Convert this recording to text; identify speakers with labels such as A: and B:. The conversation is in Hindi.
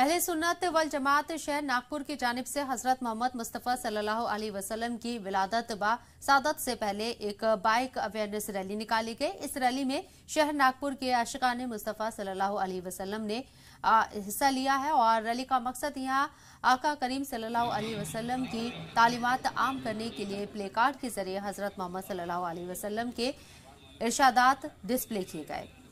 A: अहले सुन्नत वल जमात शहर नागपुर की जानब से हजरत मोहम्मद मुस्तफ़ा सल्लल्लाहु अलैहि वसल्लम की विलादत बा सादत से पहले एक बाइक अवेयरनेस रैली निकाली गई इस रैली में शहर नागपुर के आशिकान मुस्तफ़ा सल्लल्लाहु अलैहि वसल्लम ने हिस्सा लिया है और रैली का मकसद यहाँ आका करीम सल्लल्लाहु अलैहि वसल्लम की तालीमत आम करने के लिए प्ले कार्ड के जरिए हजरत मोहम्मद सल्लल्लाहु अलैहि वसल्लम के इर्शादात डिस्प्ले किए गए